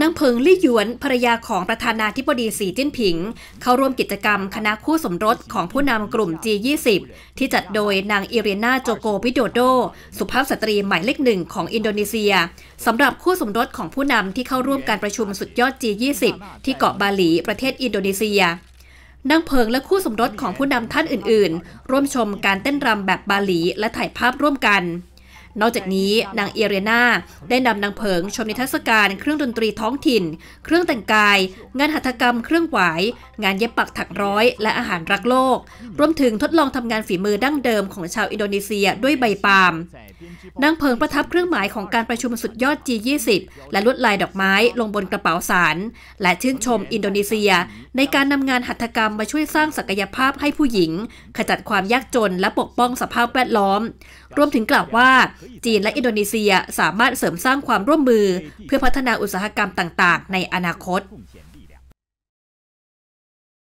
นางเพิง ลี่หยวนภรยาของประธานาธิบดีสีจิ้นผิง เข้าร่วมกิจกรรมคณะคู่สมรสของผู้นำกลุ่ม G20 ที่จัดโดยนางอิเรนาโจโกวิโดโดสุภาพสตรีหมายเลขหนึ่งของอินโดนีเซียสำหรับคู่สมรสของผู้นำที่เข้าร่วมการประชุมสุดยอด G20 ที่เกาะบาหลีประเทศอินโดนีเซียนางเพิงและคู่สมรสของผู้นำท่านอื่น ๆ ร่วมชมการเต้นรำแบบบาหลีและถ่ายภาพร่วมกันนอกจากนี้นางเอเรนาได้นำนางเพิงชมนิทรรศการเครื่องดนตรีท้องถิ่น เครื่องแต่งกาย งานหัตถกรรมเครื่องหวาย งานเย็บปักถักร้อยและอาหารรักโลก รวมถึงทดลองทำงานฝีมือดั้งเดิมของชาวอินโดนีเซียด้วยใบปาล์มนางเพิงประทับเครื่องหมายของการประชุมสุดยอด G20 และลวดลายดอกไม้ลงบนกระเป๋าสารและชื่นชมอินโดนีเซีย ในการนำงานหัตถกรรมมาช่วยสร้างศักยภาพให้ผู้หญิง ขจัดความยากจนและปกป้องสภาพแวดล้อมรวมถึงกล่าวว่า จีนและอินโดนีเซียสามารถเสริมสร้างความร่วมมือ เพื่อพัฒนาอุตสาหกรรมต่างๆ ในอนาคต